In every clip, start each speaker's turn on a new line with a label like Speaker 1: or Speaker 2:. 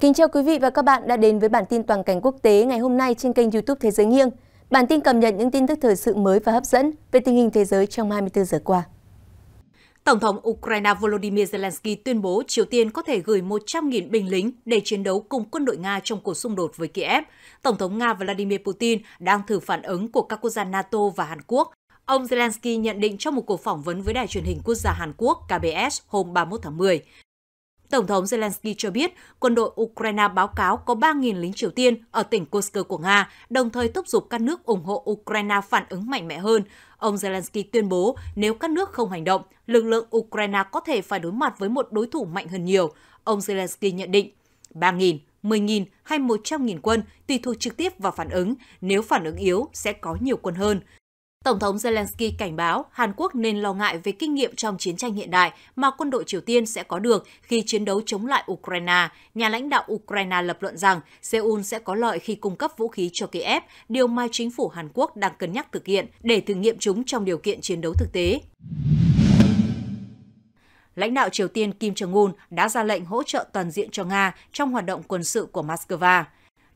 Speaker 1: Kính chào quý vị và các bạn đã đến với bản tin toàn cảnh quốc tế ngày hôm nay trên kênh YouTube Thế giới nghiêng. Bản tin cập nhật những tin tức thời sự mới và hấp dẫn về tình hình thế giới trong 24 giờ qua. Tổng thống Ukraine Volodymyr Zelensky tuyên bố Triều Tiên có thể gửi 100.000 binh lính để chiến đấu cùng quân đội Nga trong cuộc xung đột với Kiev. Tổng thống Nga Vladimir Putin đang thử phản ứng của các quốc gia NATO và Hàn Quốc. Ông Zelensky nhận định trong một cuộc phỏng vấn với đài truyền hình quốc gia Hàn Quốc KBS hôm 31 tháng 10. Tổng thống Zelensky cho biết quân đội Ukraine báo cáo có 3.000 lính Triều Tiên ở tỉnh Kursk của Nga, đồng thời thúc giục các nước ủng hộ Ukraine phản ứng mạnh mẽ hơn. Ông Zelensky tuyên bố nếu các nước không hành động, lực lượng Ukraine có thể phải đối mặt với một đối thủ mạnh hơn nhiều. Ông Zelensky nhận định 3.000, 10.000 hay 100.000 quân tùy thuộc trực tiếp vào phản ứng, nếu phản ứng yếu sẽ có nhiều quân hơn. Tổng thống Zelensky cảnh báo Hàn Quốc nên lo ngại về kinh nghiệm trong chiến tranh hiện đại mà quân đội Triều Tiên sẽ có được khi chiến đấu chống lại Ukraine. Nhà lãnh đạo Ukraine lập luận rằng Seoul sẽ có lợi khi cung cấp vũ khí cho Kiev, điều mà chính phủ Hàn Quốc đang cân nhắc thực hiện để thử nghiệm chúng trong điều kiện chiến đấu thực tế lãnh đạo Triều Tiên Kim Jong-un đã ra lệnh hỗ trợ toàn diện cho Nga trong hoạt động quân sự của Moscow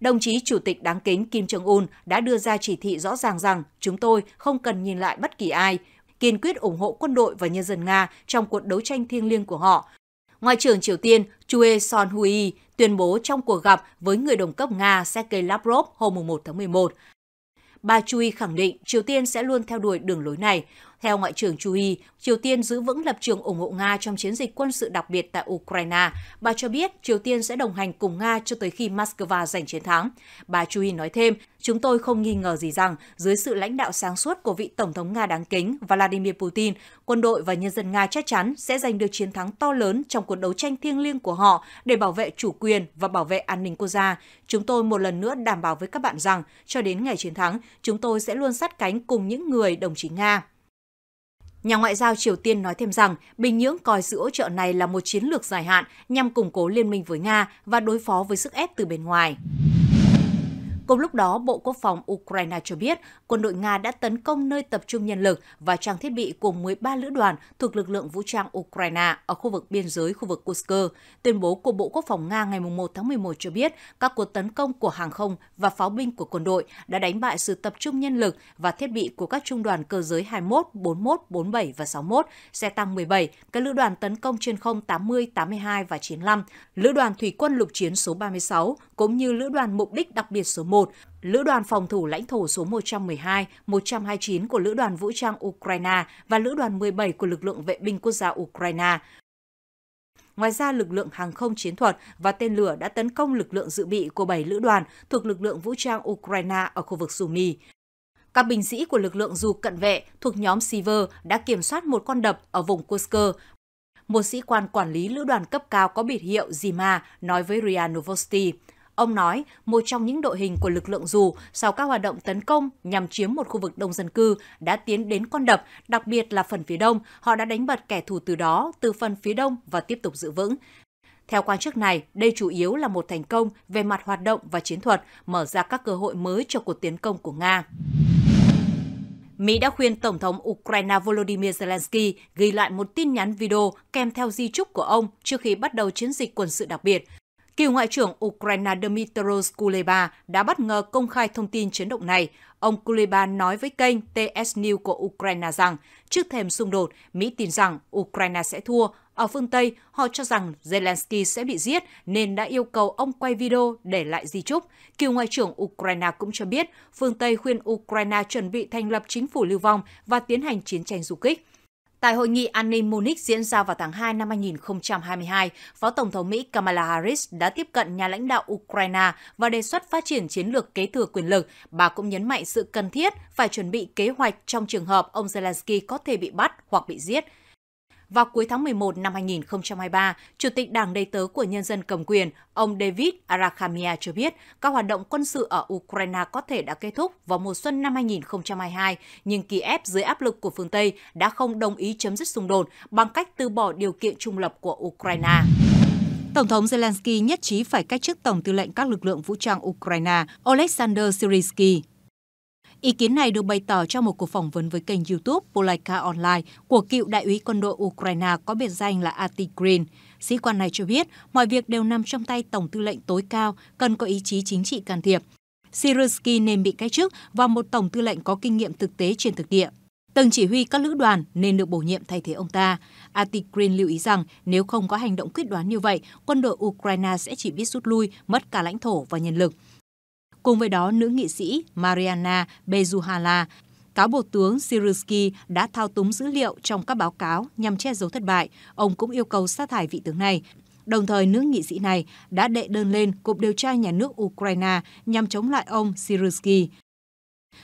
Speaker 1: đồng chí Chủ tịch đáng kính Kim Jong-un đã đưa ra chỉ thị rõ ràng rằng chúng tôi không cần nhìn lại bất kỳ ai, kiên quyết ủng hộ quân đội và nhân dân Nga trong cuộc đấu tranh thiêng liêng của họ. Ngoại trưởng Triều Tiên Choe Son-hui tuyên bố trong cuộc gặp với người đồng cấp Nga Sergei Lavrov hôm 1 tháng 11. Bà Chui khẳng định Triều Tiên sẽ luôn theo đuổi đường lối này. Theo Ngoại trưởng Chu Chui, Triều Tiên giữ vững lập trường ủng hộ Nga trong chiến dịch quân sự đặc biệt tại Ukraine. Bà cho biết Triều Tiên sẽ đồng hành cùng Nga cho tới khi Moscow giành chiến thắng. Bà Chu Chui nói thêm, chúng tôi không nghi ngờ gì rằng dưới sự lãnh đạo sáng suốt của vị Tổng thống Nga đáng kính Vladimir Putin, quân đội và nhân dân Nga chắc chắn sẽ giành được chiến thắng to lớn trong cuộc đấu tranh thiêng liêng của họ để bảo vệ chủ quyền và bảo vệ an ninh quốc gia. Chúng tôi một lần nữa đảm bảo với các bạn rằng cho đến ngày chiến thắng, chúng tôi sẽ luôn sát cánh cùng những người đồng chí Nga. Nhà ngoại giao Triều Tiên nói thêm rằng Bình Nhưỡng coi sự hỗ trợ này là một chiến lược dài hạn nhằm củng cố liên minh với Nga và đối phó với sức ép từ bên ngoài. Cùng lúc đó, Bộ Quốc phòng Ukraine cho biết quân đội Nga đã tấn công nơi tập trung nhân lực và trang thiết bị của 13 lữ đoàn thuộc lực lượng vũ trang Ukraine ở khu vực biên giới khu vực Kursk. Tuyên bố của Bộ Quốc phòng Nga ngày 1 tháng 11 cho biết các cuộc tấn công của hàng không và pháo binh của quân đội đã đánh bại sự tập trung nhân lực và thiết bị của các trung đoàn cơ giới 21, 41, 47 và 61, xe tăng 17, các lữ đoàn tấn công trên không 80, 82 và 95, lữ đoàn thủy quân lục chiến số 36 cũng như lữ đoàn mục đích đặc biệt số 1 1, Lữ đoàn phòng thủ lãnh thổ số 112, 129 của Lữ đoàn Vũ trang Ukraine và Lữ đoàn 17 của lực lượng vệ binh quốc gia Ukraine. Ngoài ra, lực lượng hàng không chiến thuật và tên lửa đã tấn công lực lượng dự bị của 7 lữ đoàn thuộc lực lượng vũ trang Ukraine ở khu vực Sumy. Các binh sĩ của lực lượng dù cận vệ thuộc nhóm Siver đã kiểm soát một con đập ở vùng Kursk. Một sĩ quan quản lý lữ đoàn cấp cao có biệt hiệu Zima nói với RIA Novosti, Ông nói, một trong những đội hình của lực lượng dù sau các hoạt động tấn công nhằm chiếm một khu vực đông dân cư đã tiến đến con đập, đặc biệt là phần phía đông, họ đã đánh bật kẻ thù từ đó, từ phần phía đông và tiếp tục giữ vững. Theo quan chức này, đây chủ yếu là một thành công về mặt hoạt động và chiến thuật, mở ra các cơ hội mới cho cuộc tiến công của Nga. Mỹ đã khuyên Tổng thống Ukraine Volodymyr Zelensky ghi lại một tin nhắn video kèm theo di chúc của ông trước khi bắt đầu chiến dịch quân sự đặc biệt, Cựu Ngoại trưởng Ukraine Dmytro Kuleba đã bất ngờ công khai thông tin chiến động này. Ông Kuleba nói với kênh TS News của Ukraine rằng, trước thềm xung đột, Mỹ tin rằng Ukraine sẽ thua. Ở phương Tây, họ cho rằng Zelensky sẽ bị giết nên đã yêu cầu ông quay video để lại di chúc. Cựu Ngoại trưởng Ukraine cũng cho biết phương Tây khuyên Ukraine chuẩn bị thành lập chính phủ lưu vong và tiến hành chiến tranh du kích. Tại hội nghị an ninh Munich diễn ra vào tháng 2 năm 2022, Phó Tổng thống Mỹ Kamala Harris đã tiếp cận nhà lãnh đạo Ukraine và đề xuất phát triển chiến lược kế thừa quyền lực. Bà cũng nhấn mạnh sự cần thiết phải chuẩn bị kế hoạch trong trường hợp ông Zelensky có thể bị bắt hoặc bị giết – vào cuối tháng 11 năm 2023, Chủ tịch Đảng đầy tớ của Nhân dân cầm quyền, ông David Arakhamia cho biết các hoạt động quân sự ở Ukraine có thể đã kết thúc vào mùa xuân năm 2022, nhưng Kiev dưới áp lực của phương Tây đã không đồng ý chấm dứt xung đột bằng cách từ bỏ điều kiện trung lập của Ukraine. Tổng thống Zelensky nhất trí phải cách chức Tổng tư lệnh các lực lượng vũ trang Ukraine Oleksandr Syrsky. Ý kiến này được bày tỏ trong một cuộc phỏng vấn với kênh YouTube Polaika Online của cựu đại úy quân đội Ukraine có biệt danh là Ati Green. Sĩ quan này cho biết mọi việc đều nằm trong tay Tổng tư lệnh tối cao, cần có ý chí chính trị can thiệp. Siriusky nên bị cách chức và một Tổng tư lệnh có kinh nghiệm thực tế trên thực địa. Từng chỉ huy các lữ đoàn nên được bổ nhiệm thay thế ông ta. Ati Green lưu ý rằng nếu không có hành động quyết đoán như vậy, quân đội Ukraine sẽ chỉ biết rút lui, mất cả lãnh thổ và nhân lực. Cùng với đó, nữ nghị sĩ Mariana Bezuhala cáo buộc tướng Sirski đã thao túng dữ liệu trong các báo cáo nhằm che giấu thất bại. Ông cũng yêu cầu sát thải vị tướng này. Đồng thời, nữ nghị sĩ này đã đệ đơn lên Cục Điều tra Nhà nước Ukraine nhằm chống lại ông Sirski.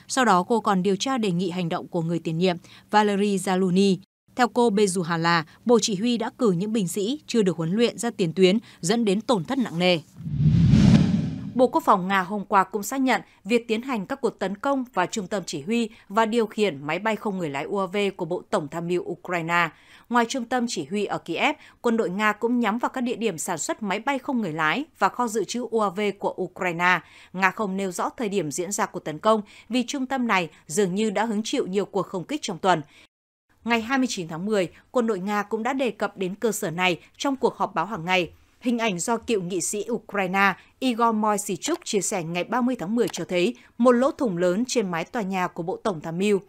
Speaker 1: Sau đó, cô còn điều tra đề nghị hành động của người tiền nhiệm Valery Zaluni. Theo cô Bezuhala, Bộ Chỉ huy đã cử những binh sĩ chưa được huấn luyện ra tiền tuyến dẫn đến tổn thất nặng nề. Bộ Quốc phòng Nga hôm qua cũng xác nhận việc tiến hành các cuộc tấn công vào trung tâm chỉ huy và điều khiển máy bay không người lái UAV của Bộ Tổng tham mưu Ukraine. Ngoài trung tâm chỉ huy ở Kiev, quân đội Nga cũng nhắm vào các địa điểm sản xuất máy bay không người lái và kho dự trữ UAV của Ukraine. Nga không nêu rõ thời điểm diễn ra cuộc tấn công vì trung tâm này dường như đã hứng chịu nhiều cuộc không kích trong tuần. Ngày 29 tháng 10, quân đội Nga cũng đã đề cập đến cơ sở này trong cuộc họp báo hàng ngày. Hình ảnh do cựu nghị sĩ Ukraine Igor Moisichuk chia sẻ ngày 30 tháng 10 cho thấy một lỗ thủng lớn trên mái tòa nhà của Bộ Tổng tham mưu.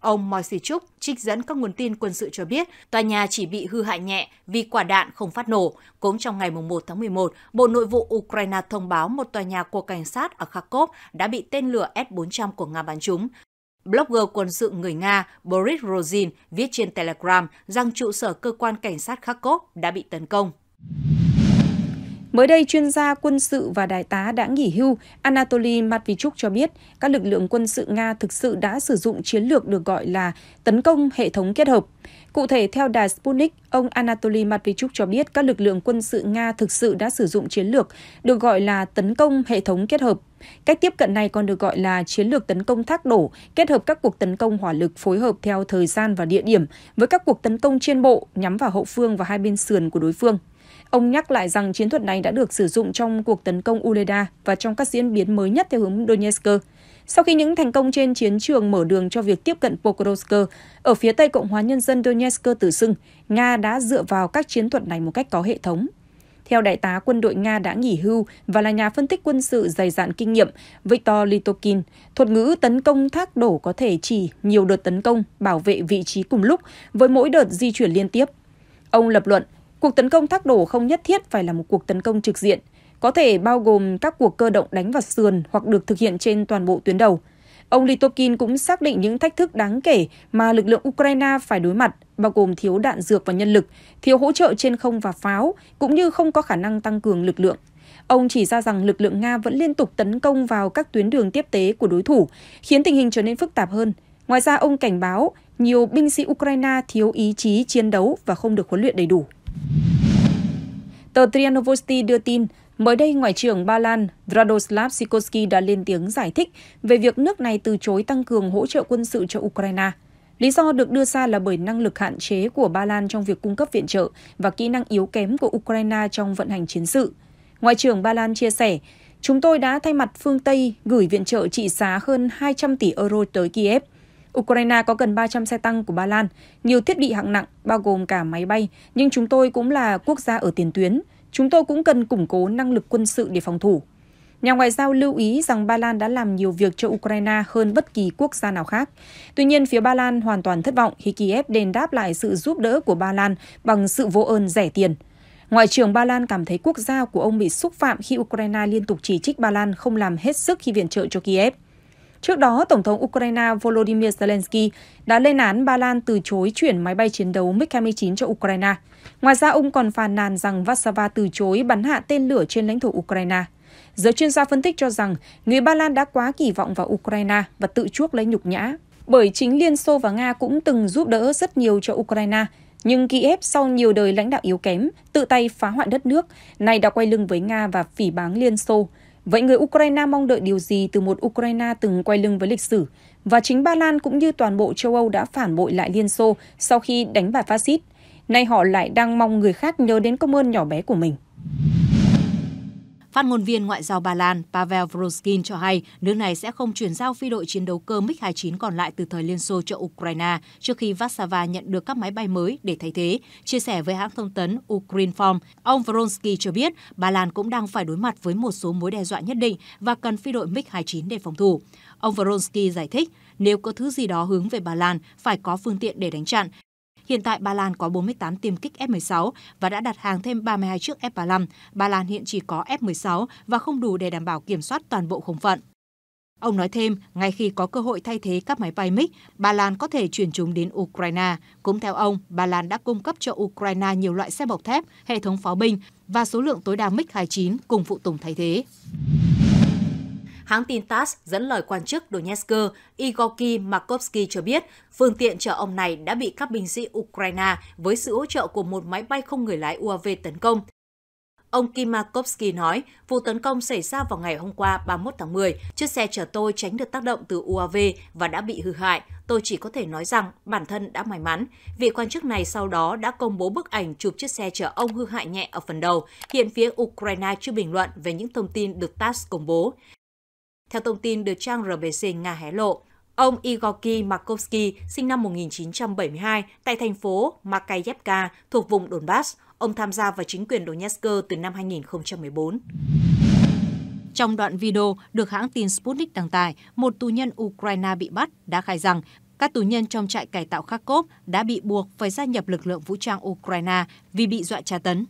Speaker 1: Ông Moisichuk trích dẫn các nguồn tin quân sự cho biết tòa nhà chỉ bị hư hại nhẹ vì quả đạn không phát nổ. Cũng trong ngày 1 tháng 11, Bộ Nội vụ Ukraine thông báo một tòa nhà của cảnh sát ở Kharkov đã bị tên lửa S-400 của Nga bắn trúng. Blogger quân sự người Nga Boris Rosin viết trên Telegram rằng trụ sở cơ quan cảnh sát Kharkov đã bị tấn công.
Speaker 2: Mới đây, chuyên gia quân sự và đại tá đã nghỉ hưu Anatoly Matvichuk cho biết các lực lượng quân sự Nga thực sự đã sử dụng chiến lược được gọi là tấn công hệ thống kết hợp. Cụ thể, theo đài Sputnik, ông Anatoly Matvichuk cho biết các lực lượng quân sự Nga thực sự đã sử dụng chiến lược được gọi là tấn công hệ thống kết hợp. Cách tiếp cận này còn được gọi là chiến lược tấn công thác đổ, kết hợp các cuộc tấn công hỏa lực phối hợp theo thời gian và địa điểm với các cuộc tấn công trên bộ nhắm vào hậu phương và hai bên sườn của đối phương. Ông nhắc lại rằng chiến thuật này đã được sử dụng trong cuộc tấn công Uleda và trong các diễn biến mới nhất theo hướng Donetsk. Sau khi những thành công trên chiến trường mở đường cho việc tiếp cận Pokrovsk ở phía tây Cộng hòa Nhân dân Donetsk tự xưng, Nga đã dựa vào các chiến thuật này một cách có hệ thống. Theo đại tá quân đội Nga đã nghỉ hưu và là nhà phân tích quân sự dày dạn kinh nghiệm Viktor Litokin, thuật ngữ tấn công thác đổ có thể chỉ nhiều đợt tấn công, bảo vệ vị trí cùng lúc với mỗi đợt di chuyển liên tiếp. Ông lập luận, Cuộc tấn công thác đổ không nhất thiết phải là một cuộc tấn công trực diện, có thể bao gồm các cuộc cơ động đánh vào sườn hoặc được thực hiện trên toàn bộ tuyến đầu. Ông Litokin cũng xác định những thách thức đáng kể mà lực lượng Ukraine phải đối mặt, bao gồm thiếu đạn dược và nhân lực, thiếu hỗ trợ trên không và pháo, cũng như không có khả năng tăng cường lực lượng. Ông chỉ ra rằng lực lượng Nga vẫn liên tục tấn công vào các tuyến đường tiếp tế của đối thủ, khiến tình hình trở nên phức tạp hơn. Ngoài ra, ông cảnh báo nhiều binh sĩ Ukraine thiếu ý chí chiến đấu và không được huấn luyện đầy đủ. Tờ Trianovosti đưa tin, mới đây Ngoại trưởng Ba Lan Radoslav Sikorski đã lên tiếng giải thích về việc nước này từ chối tăng cường hỗ trợ quân sự cho Ukraine. Lý do được đưa ra là bởi năng lực hạn chế của Ba Lan trong việc cung cấp viện trợ và kỹ năng yếu kém của Ukraine trong vận hành chiến sự. Ngoại trưởng Ba Lan chia sẻ, chúng tôi đã thay mặt phương Tây gửi viện trợ trị giá hơn 200 tỷ euro tới Kiev – Ukraine có gần 300 xe tăng của Ba Lan, nhiều thiết bị hạng nặng, bao gồm cả máy bay, nhưng chúng tôi cũng là quốc gia ở tiền tuyến. Chúng tôi cũng cần củng cố năng lực quân sự để phòng thủ. Nhà ngoại giao lưu ý rằng Ba Lan đã làm nhiều việc cho Ukraine hơn bất kỳ quốc gia nào khác. Tuy nhiên, phía Ba Lan hoàn toàn thất vọng khi Kiev đền đáp lại sự giúp đỡ của Ba Lan bằng sự vô ơn rẻ tiền. Ngoại trưởng Ba Lan cảm thấy quốc gia của ông bị xúc phạm khi Ukraine liên tục chỉ trích Ba Lan không làm hết sức khi viện trợ cho Kiev. Trước đó, Tổng thống Ukraine Volodymyr Zelensky đã lên án Ba Lan từ chối chuyển máy bay chiến đấu MiG-29 cho Ukraine. Ngoài ra, ông còn phàn nàn rằng Warsaw từ chối bắn hạ tên lửa trên lãnh thổ Ukraine. Giới chuyên gia phân tích cho rằng người Ba Lan đã quá kỳ vọng vào Ukraine và tự chuốc lấy nhục nhã. Bởi chính Liên Xô và Nga cũng từng giúp đỡ rất nhiều cho Ukraine, nhưng Kiev sau nhiều đời lãnh đạo yếu kém, tự tay phá hoại đất nước, nay đã quay lưng với Nga và phỉ báng Liên Xô. Vậy người Ukraine mong đợi điều gì từ một Ukraine từng quay lưng với lịch sử? Và chính Ba Lan cũng như toàn bộ châu Âu đã phản bội lại Liên Xô sau khi đánh bại phát xít. Nay họ lại đang mong người khác nhớ đến công ơn nhỏ bé của mình.
Speaker 1: Phát ngôn viên Ngoại giao Ba Lan Pavel Vroskin cho hay nước này sẽ không chuyển giao phi đội chiến đấu cơ MiG-29 còn lại từ thời Liên Xô cho Ukraine trước khi Warsaw nhận được các máy bay mới để thay thế. Chia sẻ với hãng thông tấn Ukrinform, ông Vronsky cho biết Ba Lan cũng đang phải đối mặt với một số mối đe dọa nhất định và cần phi đội MiG-29 để phòng thủ. Ông Vronsky giải thích, nếu có thứ gì đó hướng về Ba Lan, phải có phương tiện để đánh chặn, Hiện tại Ba Lan có 48 tiêm kích F-16 và đã đặt hàng thêm 32 chiếc F-35. Ba Lan hiện chỉ có F-16 và không đủ để đảm bảo kiểm soát toàn bộ không phận. Ông nói thêm, ngay khi có cơ hội thay thế các máy bay MiG, Ba Lan có thể chuyển chúng đến Ukraine. Cũng theo ông, Ba Lan đã cung cấp cho Ukraine nhiều loại xe bọc thép, hệ thống pháo binh và số lượng tối đa MiG-29 cùng phụ tùng thay thế. Hãng tin TASS dẫn lời quan chức Donetsk Igorki Makovsky cho biết phương tiện chở ông này đã bị các binh sĩ Ukraine với sự hỗ trợ của một máy bay không người lái UAV tấn công. Ông Kimakovsky nói, vụ tấn công xảy ra vào ngày hôm qua 31 tháng 10. Chiếc xe chở tôi tránh được tác động từ UAV và đã bị hư hại. Tôi chỉ có thể nói rằng bản thân đã may mắn. Vị quan chức này sau đó đã công bố bức ảnh chụp chiếc xe chở ông hư hại nhẹ ở phần đầu. Hiện phía Ukraine chưa bình luận về những thông tin được TASS công bố theo thông tin được trang RBC Nga hé lộ. Ông Igorki Markovsky sinh năm 1972, tại thành phố Makayevka thuộc vùng Donbass. Ông tham gia vào chính quyền Donetsk từ năm 2014. Trong đoạn video được hãng tin Sputnik đăng tải, một tù nhân Ukraine bị bắt đã khai rằng các tù nhân trong trại cải tạo Kharkov đã bị buộc phải gia nhập lực lượng vũ trang Ukraine vì bị dọa tra tấn.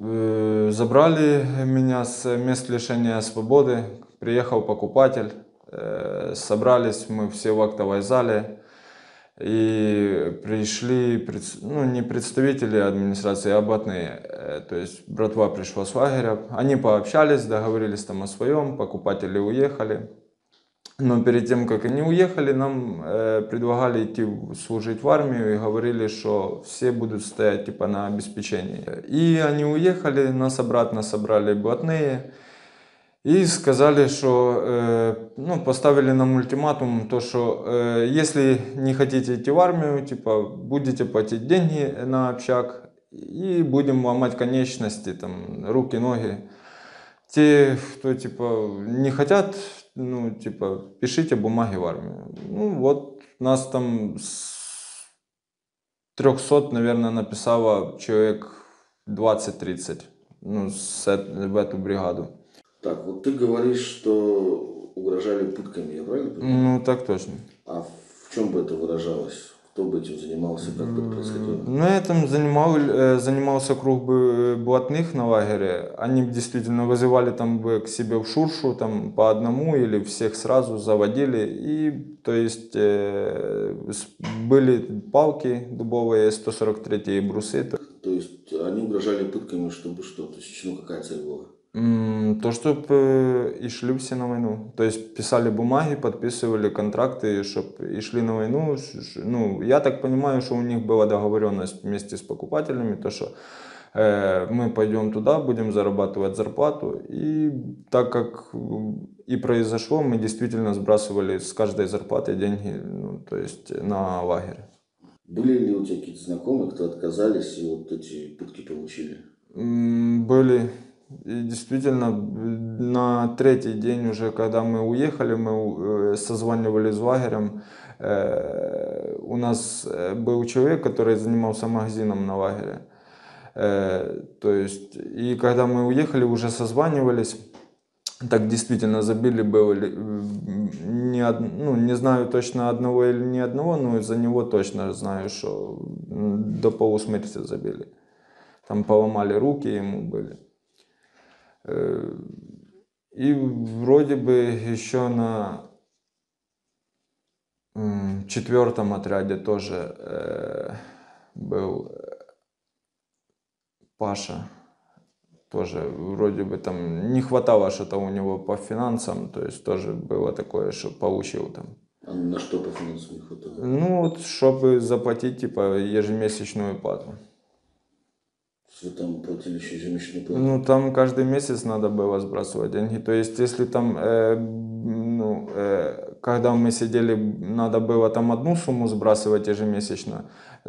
Speaker 3: Э, забрали меня с мест лишения свободы, приехал покупатель, э, собрались мы все в актовой зале и пришли, ну не представители администрации, а блатные, э, то есть братва пришла с лагеря, они пообщались, договорились там о своем, покупатели уехали. Но перед тем, как они уехали, нам э, предлагали идти служить в армию и говорили, что все будут стоять типа на обеспечении. И они уехали, нас обратно собрали блатные и сказали, что э, ну, поставили нам ультиматум, то что э, если не хотите идти в армию, типа будете платить деньги на общак и будем ломать конечности, там руки, ноги. Те, кто типа не хотят, ну, типа, пишите бумаги в армию. Ну, вот нас там с 300, наверное, написало человек 20-30 ну, с, в эту бригаду. Так, вот ты говоришь, что угрожали пытками, я правильно понимаю? Ну, так точно. А в чем бы это выражалось? Кто бы этим занимался, как бы происходило? Ну, этим занимал, э, занимался круг бы э, блатных на лагере. Они действительно вызывали там бы к себе в шуршу там по одному или всех сразу заводили. И, то есть, э, были палки дубовые, 143 и брусы. То есть, они угрожали пытками, чтобы что? То есть, ну, какая цель была? То, чтобы и шли все на войну. То есть писали бумаги, подписывали контракты, чтобы и шли на войну. Ну, я так понимаю, что у них была договоренность вместе с покупателями, то, что э, мы пойдем туда, будем зарабатывать зарплату. И так как и произошло, мы действительно сбрасывали с каждой зарплаты деньги, ну, то есть на лагерь. Были ли у тебя какие-то знакомые, кто отказались и вот эти пытки получили? Были и действительно, на третий день уже, когда мы уехали, мы э, созванивались с лагерем. Э, у нас э, был человек, который занимался магазином на лагере. То есть, и когда мы уехали, уже созванивались. Так действительно забили было, не, ну, не знаю точно одного или не одного, но за него точно знаю, что до полусмерти забили. Там поломали руки ему были. И вроде бы еще на четвертом отряде тоже был Паша тоже вроде бы там не хватало что-то у него по финансам, то есть тоже было такое, что получил там. А на что по финансам не хватало? Ну вот, чтобы заплатить типа ежемесячную плату. Вы там платили еще ежемесячную плату? Ну, там каждый месяц надо было сбрасывать деньги. То есть, если там, э, ну, э, когда мы сидели, надо было там одну сумму сбрасывать ежемесячно,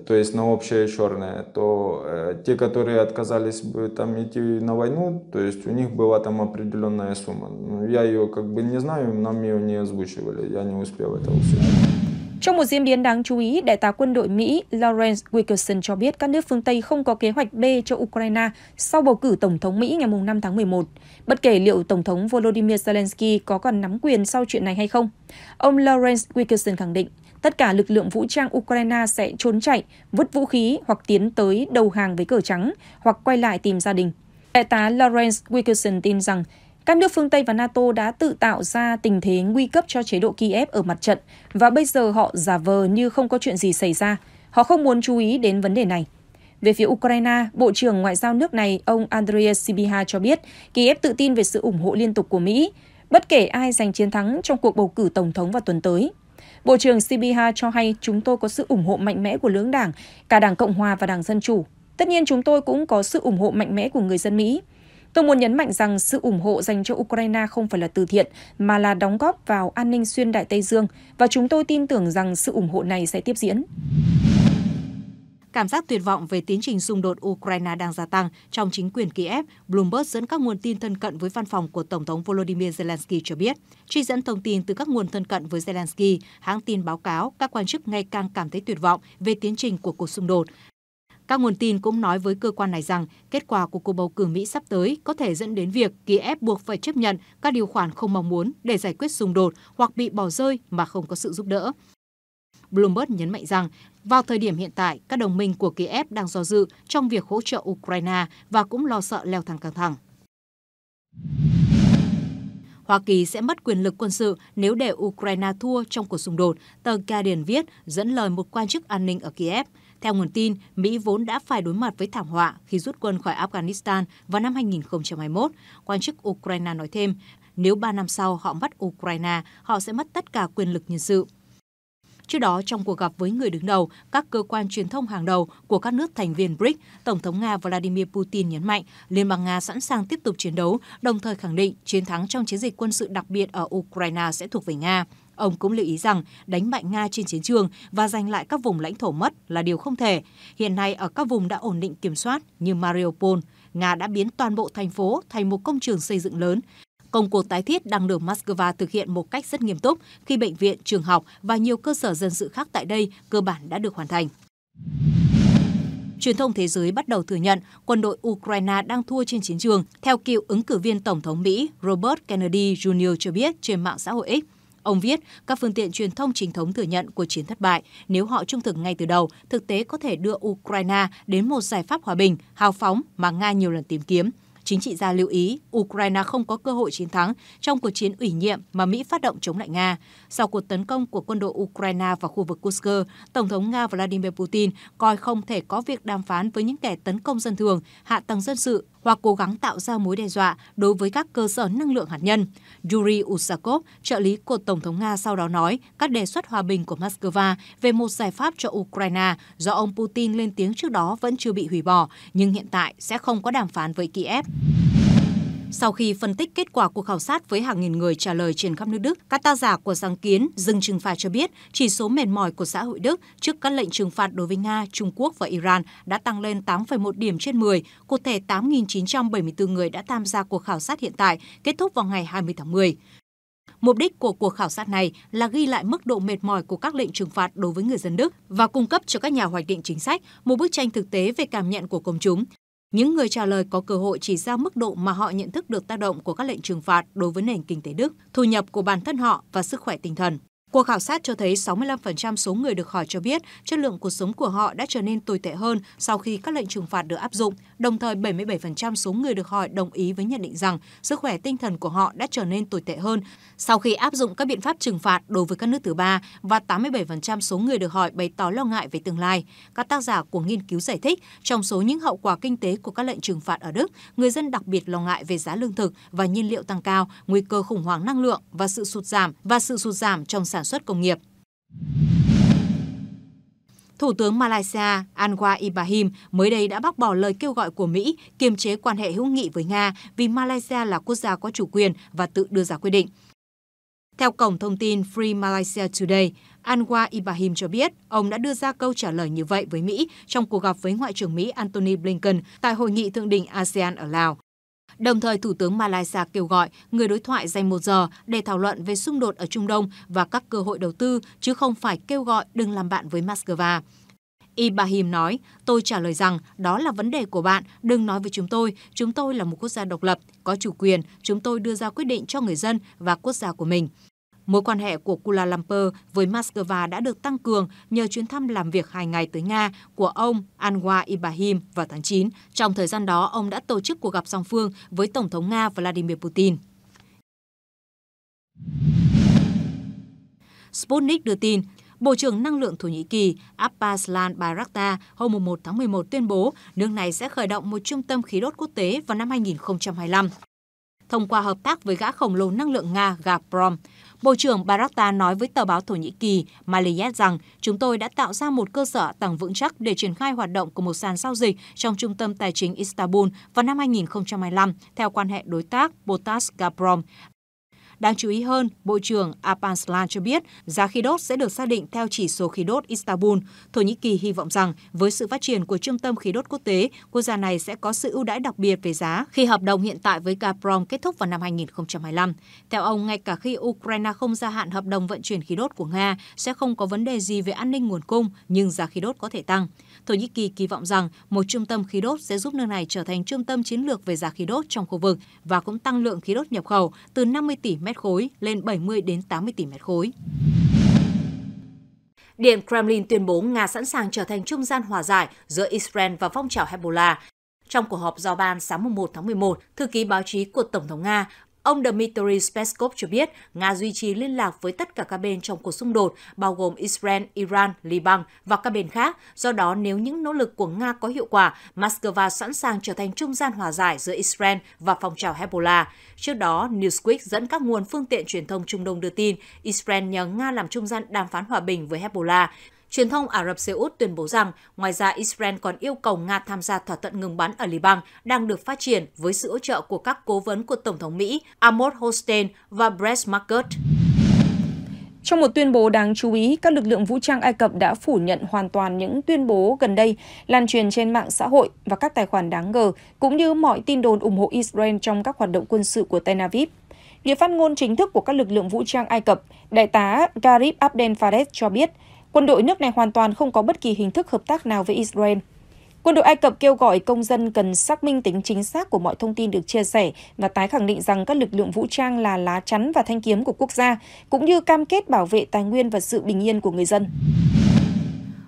Speaker 3: то есть на общее черное, то э, те, которые отказались бы там идти на войну, то есть у них была там определенная сумма. Ну, я ее как бы не знаю, нам ее не озвучивали, я не успел это услышать.
Speaker 2: Trong một diễn biến đáng chú ý, Đại tá quân đội Mỹ Lawrence Wilkerson cho biết các nước phương Tây không có kế hoạch B cho Ukraine sau bầu cử Tổng thống Mỹ ngày 5 tháng 11, bất kể liệu Tổng thống Volodymyr Zelensky có còn nắm quyền sau chuyện này hay không. Ông Lawrence Wilkerson khẳng định, tất cả lực lượng vũ trang Ukraine sẽ trốn chạy, vứt vũ khí hoặc tiến tới đầu hàng với cờ trắng hoặc quay lại tìm gia đình. Đại tá Lawrence Wilkerson tin rằng các nước phương Tây và NATO đã tự tạo ra tình thế nguy cấp cho chế độ Kiev ở mặt trận và bây giờ họ giả vờ như không có chuyện gì xảy ra. Họ không muốn chú ý đến vấn đề này. Về phía Ukraine, Bộ trưởng Ngoại giao nước này, ông Andriy Sibiha cho biết Kiev tự tin về sự ủng hộ liên tục của Mỹ, bất kể ai giành chiến thắng trong cuộc bầu cử tổng thống vào tuần tới. Bộ trưởng Sibiha cho hay chúng tôi có sự ủng hộ mạnh mẽ của lưỡng đảng, cả Đảng Cộng Hòa và Đảng Dân Chủ. Tất nhiên chúng tôi cũng có sự ủng hộ mạnh mẽ của người dân Mỹ. Tôi muốn nhấn mạnh rằng sự ủng hộ dành cho Ukraine không phải là từ thiện, mà là đóng góp vào an ninh xuyên Đại Tây Dương và chúng tôi tin tưởng rằng sự ủng hộ này sẽ tiếp diễn.
Speaker 1: Cảm giác tuyệt vọng về tiến trình xung đột Ukraine đang gia tăng trong chính quyền Kiev, Bloomberg dẫn các nguồn tin thân cận với văn phòng của Tổng thống Volodymyr Zelensky cho biết. Truy dẫn thông tin từ các nguồn thân cận với Zelensky, hãng tin báo cáo các quan chức ngày càng cảm thấy tuyệt vọng về tiến trình của cuộc xung đột các nguồn tin cũng nói với cơ quan này rằng kết quả của cuộc bầu cử Mỹ sắp tới có thể dẫn đến việc Kiev buộc phải chấp nhận các điều khoản không mong muốn để giải quyết xung đột hoặc bị bỏ rơi mà không có sự giúp đỡ. Bloomberg nhấn mạnh rằng, vào thời điểm hiện tại, các đồng minh của Kiev đang do dự trong việc hỗ trợ Ukraine và cũng lo sợ leo thang căng thẳng. Hoa Kỳ sẽ mất quyền lực quân sự nếu để Ukraine thua trong cuộc xung đột, tờ Guardian viết dẫn lời một quan chức an ninh ở Kiev. Theo nguồn tin, Mỹ vốn đã phải đối mặt với thảm họa khi rút quân khỏi Afghanistan vào năm 2021. Quan chức Ukraine nói thêm, nếu 3 năm sau họ mất Ukraine, họ sẽ mất tất cả quyền lực nhân sự. Trước đó, trong cuộc gặp với người đứng đầu các cơ quan truyền thông hàng đầu của các nước thành viên BRICS, Tổng thống Nga Vladimir Putin nhấn mạnh Liên bang Nga sẵn sàng tiếp tục chiến đấu, đồng thời khẳng định chiến thắng trong chiến dịch quân sự đặc biệt ở Ukraine sẽ thuộc về Nga. Ông cũng lưu ý rằng đánh mạnh Nga trên chiến trường và giành lại các vùng lãnh thổ mất là điều không thể. Hiện nay ở các vùng đã ổn định kiểm soát như Mariupol, Nga đã biến toàn bộ thành phố thành một công trường xây dựng lớn. Công cuộc tái thiết đang được Moscow thực hiện một cách rất nghiêm túc khi bệnh viện, trường học và nhiều cơ sở dân sự khác tại đây cơ bản đã được hoàn thành. Truyền thông thế giới bắt đầu thừa nhận quân đội Ukraine đang thua trên chiến trường, theo cựu ứng cử viên Tổng thống Mỹ Robert Kennedy Jr. cho biết trên mạng xã hội X. Ông viết, các phương tiện truyền thông chính thống thừa nhận cuộc chiến thất bại. Nếu họ trung thực ngay từ đầu, thực tế có thể đưa Ukraine đến một giải pháp hòa bình, hào phóng mà Nga nhiều lần tìm kiếm. Chính trị gia lưu ý, Ukraine không có cơ hội chiến thắng trong cuộc chiến ủy nhiệm mà Mỹ phát động chống lại Nga. Sau cuộc tấn công của quân đội Ukraine vào khu vực Kursk, Tổng thống Nga Vladimir Putin coi không thể có việc đàm phán với những kẻ tấn công dân thường, hạ tầng dân sự hoặc cố gắng tạo ra mối đe dọa đối với các cơ sở năng lượng hạt nhân. Yuri Usakov, trợ lý của Tổng thống Nga sau đó nói các đề xuất hòa bình của Moscow về một giải pháp cho Ukraine do ông Putin lên tiếng trước đó vẫn chưa bị hủy bỏ, nhưng hiện tại sẽ không có đàm phán với Kiev. Sau khi phân tích kết quả cuộc khảo sát với hàng nghìn người trả lời trên khắp nước Đức, các tác giả của sáng kiến dừng trừng phạt cho biết chỉ số mệt mỏi của xã hội Đức trước các lệnh trừng phạt đối với Nga, Trung Quốc và Iran đã tăng lên 8,1 điểm trên 10. Cụ thể, 8.974 người đã tham gia cuộc khảo sát hiện tại, kết thúc vào ngày 20 tháng 10. Mục đích của cuộc khảo sát này là ghi lại mức độ mệt mỏi của các lệnh trừng phạt đối với người dân Đức và cung cấp cho các nhà hoạch định chính sách một bức tranh thực tế về cảm nhận của công chúng, những người trả lời có cơ hội chỉ ra mức độ mà họ nhận thức được tác động của các lệnh trừng phạt đối với nền kinh tế Đức, thu nhập của bản thân họ và sức khỏe tinh thần. Cuộc khảo sát cho thấy 65% số người được hỏi cho biết chất lượng cuộc sống của họ đã trở nên tồi tệ hơn sau khi các lệnh trừng phạt được áp dụng. Đồng thời, 77% số người được hỏi đồng ý với nhận định rằng sức khỏe tinh thần của họ đã trở nên tồi tệ hơn sau khi áp dụng các biện pháp trừng phạt đối với các nước thứ ba và 87% số người được hỏi bày tỏ lo ngại về tương lai. Các tác giả của nghiên cứu giải thích, trong số những hậu quả kinh tế của các lệnh trừng phạt ở Đức, người dân đặc biệt lo ngại về giá lương thực và nhiên liệu tăng cao, nguy cơ khủng hoảng năng lượng và sự sụt giảm và sự sụt giảm trong sản sản xuất công nghiệp. Thủ tướng Malaysia Anwar Ibrahim mới đây đã bác bỏ lời kêu gọi của Mỹ kiềm chế quan hệ hữu nghị với Nga vì Malaysia là quốc gia có chủ quyền và tự đưa ra quyết định. Theo cổng thông tin Free Malaysia Today, Anwar Ibrahim cho biết ông đã đưa ra câu trả lời như vậy với Mỹ trong cuộc gặp với Ngoại trưởng Mỹ Antony Blinken tại hội nghị thượng đỉnh ASEAN ở Lào. Đồng thời, Thủ tướng Malaysia kêu gọi người đối thoại dành một giờ để thảo luận về xung đột ở Trung Đông và các cơ hội đầu tư, chứ không phải kêu gọi đừng làm bạn với Moscow. Ibrahim nói, tôi trả lời rằng đó là vấn đề của bạn, đừng nói với chúng tôi, chúng tôi là một quốc gia độc lập, có chủ quyền, chúng tôi đưa ra quyết định cho người dân và quốc gia của mình. Mối quan hệ của Kuala Lumpur với Moscow đã được tăng cường nhờ chuyến thăm làm việc hai ngày tới Nga của ông Anwar Ibrahim vào tháng 9. Trong thời gian đó, ông đã tổ chức cuộc gặp song phương với Tổng thống Nga Vladimir Putin. Sputnik đưa tin, Bộ trưởng Năng lượng Thổ Nhĩ Kỳ Abbaslan Barakta hôm 1 tháng 11 tuyên bố nước này sẽ khởi động một trung tâm khí đốt quốc tế vào năm 2025 thông qua hợp tác với gã khổng lồ năng lượng Nga Gazprom. Bộ trưởng Barakta nói với tờ báo Thổ Nhĩ Kỳ Maliyet rằng chúng tôi đã tạo ra một cơ sở tầng vững chắc để triển khai hoạt động của một sàn giao dịch trong trung tâm tài chính Istanbul vào năm 2025 theo quan hệ đối tác Botas Gazprom. Đáng chú ý hơn, Bộ trưởng Apanslan cho biết giá khí đốt sẽ được xác định theo chỉ số khí đốt Istanbul. Thổ Nhĩ Kỳ hy vọng rằng với sự phát triển của trung tâm khí đốt quốc tế, quốc gia này sẽ có sự ưu đãi đặc biệt về giá khi hợp đồng hiện tại với Gazprom kết thúc vào năm 2025. Theo ông, ngay cả khi Ukraine không gia hạn hợp đồng vận chuyển khí đốt của Nga, sẽ không có vấn đề gì về an ninh nguồn cung, nhưng giá khí đốt có thể tăng. Thổ Nhĩ Kỳ kỳ vọng rằng một trung tâm khí đốt sẽ giúp nước này trở thành trung tâm chiến lược về giá khí đốt trong khu vực và cũng tăng lượng khí đốt nhập khẩu từ 50 tỷ mét khối lên 70 đến 80 tỷ mét khối. Điện Kremlin tuyên bố Nga sẵn sàng trở thành trung gian hòa giải giữa Israel và phong trào Hezbollah. Trong cuộc họp giao ban sáng 1 tháng 11, thư ký báo chí của Tổng thống Nga Ông Dmitry Peskov cho biết Nga duy trì liên lạc với tất cả các bên trong cuộc xung đột, bao gồm Israel, Iran, Liban và các bên khác. Do đó, nếu những nỗ lực của Nga có hiệu quả, Moscow sẵn sàng trở thành trung gian hòa giải giữa Israel và phong trào Hezbollah. Trước đó, Newsweek dẫn các nguồn phương tiện truyền thông Trung Đông đưa tin Israel nhờ Nga làm trung gian đàm phán hòa bình với Hezbollah. Truyền thông Ả Rập Xê Út tuyên bố rằng, ngoài ra Israel còn yêu cầu Nga tham gia thỏa thuận ngừng bắn ở Liban đang được phát triển với sự hỗ trợ của các cố vấn của Tổng thống Mỹ Amos Hochstein và Brett Markert.
Speaker 2: Trong một tuyên bố đáng chú ý, các lực lượng vũ trang Ai Cập đã phủ nhận hoàn toàn những tuyên bố gần đây lan truyền trên mạng xã hội và các tài khoản đáng ngờ, cũng như mọi tin đồn ủng hộ Israel trong các hoạt động quân sự của Tel Aviv. Người phát ngôn chính thức của các lực lượng vũ trang Ai Cập, đại tá Garib Abdel Fares cho biết, quân đội nước này hoàn toàn không có bất kỳ hình thức hợp tác nào với Israel. Quân đội Ai Cập kêu gọi công dân cần xác minh tính chính xác của mọi thông tin được chia sẻ và tái khẳng định rằng các lực lượng vũ trang là lá chắn và thanh kiếm của quốc gia, cũng như cam kết bảo vệ tài nguyên và sự bình yên của người dân.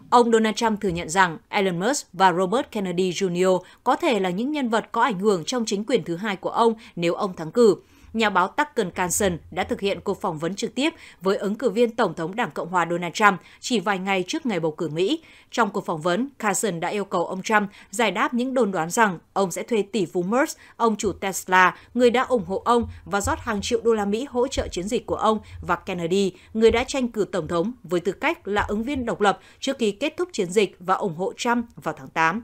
Speaker 1: Ông Donald Trump thừa nhận rằng Elon Musk và Robert Kennedy Jr. có thể là những nhân vật có ảnh hưởng trong chính quyền thứ hai của ông nếu ông thắng cử nhà báo Tucker Carlson đã thực hiện cuộc phỏng vấn trực tiếp với ứng cử viên Tổng thống Đảng Cộng hòa Donald Trump chỉ vài ngày trước ngày bầu cử Mỹ. Trong cuộc phỏng vấn, Carlson đã yêu cầu ông Trump giải đáp những đồn đoán rằng ông sẽ thuê tỷ phú Musk, ông chủ Tesla, người đã ủng hộ ông và rót hàng triệu đô la Mỹ hỗ trợ chiến dịch của ông và Kennedy, người đã tranh cử Tổng thống với tư cách là ứng viên độc lập trước khi kết thúc chiến dịch và ủng hộ Trump vào tháng 8.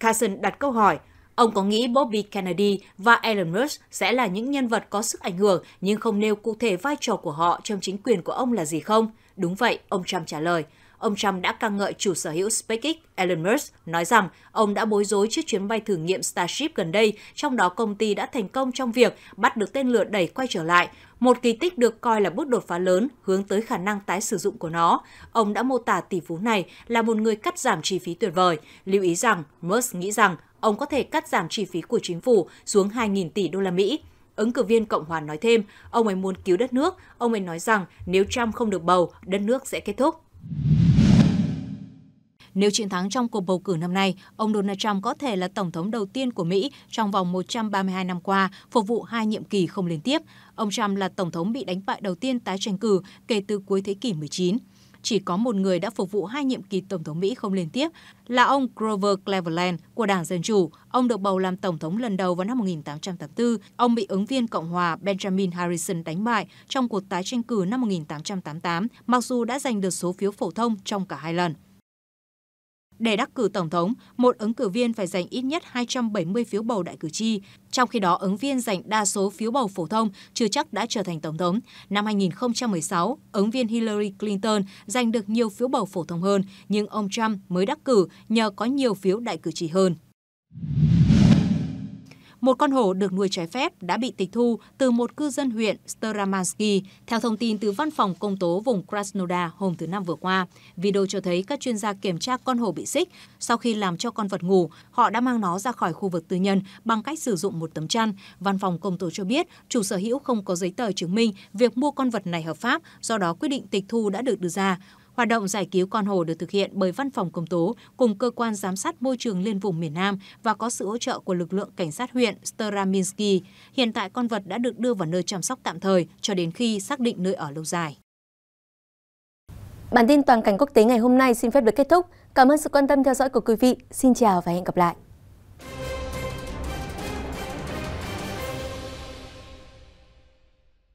Speaker 1: Carson đặt câu hỏi Ông có nghĩ Bobby Kennedy và Elon Musk sẽ là những nhân vật có sức ảnh hưởng nhưng không nêu cụ thể vai trò của họ trong chính quyền của ông là gì không? Đúng vậy, ông Trump trả lời. Ông Trump đã ca ngợi chủ sở hữu SpaceX Elon Musk nói rằng ông đã bối rối trước chuyến bay thử nghiệm Starship gần đây, trong đó công ty đã thành công trong việc bắt được tên lửa đẩy quay trở lại, một kỳ tích được coi là bước đột phá lớn hướng tới khả năng tái sử dụng của nó. Ông đã mô tả tỷ phú này là một người cắt giảm chi phí tuyệt vời. Lưu ý rằng Musk nghĩ rằng ông có thể cắt giảm chi phí của chính phủ xuống 2.000 tỷ đô la Mỹ. Ứng cử viên Cộng hòa nói thêm, ông ấy muốn cứu đất nước, ông ấy nói rằng nếu Trump không được bầu, đất nước sẽ kết thúc. Nếu chiến thắng trong cuộc bầu cử năm nay, ông Donald Trump có thể là tổng thống đầu tiên của Mỹ trong vòng 132 năm qua, phục vụ hai nhiệm kỳ không liên tiếp. Ông Trump là tổng thống bị đánh bại đầu tiên tái tranh cử kể từ cuối thế kỷ 19 chỉ có một người đã phục vụ hai nhiệm kỳ Tổng thống Mỹ không liên tiếp là ông Grover Cleveland của Đảng Dân Chủ. Ông được bầu làm Tổng thống lần đầu vào năm 1884. Ông bị ứng viên Cộng hòa Benjamin Harrison đánh bại trong cuộc tái tranh cử năm 1888, mặc dù đã giành được số phiếu phổ thông trong cả hai lần. Để đắc cử Tổng thống, một ứng cử viên phải giành ít nhất 270 phiếu bầu đại cử tri. Trong khi đó, ứng viên giành đa số phiếu bầu phổ thông chưa chắc đã trở thành tổng thống. Năm 2016, ứng viên Hillary Clinton giành được nhiều phiếu bầu phổ thông hơn, nhưng ông Trump mới đắc cử nhờ có nhiều phiếu đại cử tri hơn. Một con hổ được nuôi trái phép đã bị tịch thu từ một cư dân huyện Staramansky, theo thông tin từ văn phòng công tố vùng Krasnodar hôm thứ Năm vừa qua. Video cho thấy các chuyên gia kiểm tra con hổ bị xích. Sau khi làm cho con vật ngủ, họ đã mang nó ra khỏi khu vực tư nhân bằng cách sử dụng một tấm chăn. Văn phòng công tố cho biết chủ sở hữu không có giấy tờ chứng minh việc mua con vật này hợp pháp, do đó quyết định tịch thu đã được đưa ra. Hoạt động giải cứu con hồ được thực hiện bởi Văn phòng Công tố cùng cơ quan giám sát môi trường liên vùng miền Nam và có sự hỗ trợ của lực lượng cảnh sát huyện Staraminsky. Hiện tại con vật đã được đưa vào nơi chăm sóc tạm thời cho đến khi xác định nơi ở lâu dài. Bản tin toàn cảnh quốc tế ngày hôm nay xin phép được kết thúc. Cảm ơn sự quan tâm theo dõi của quý vị. Xin chào và hẹn gặp lại.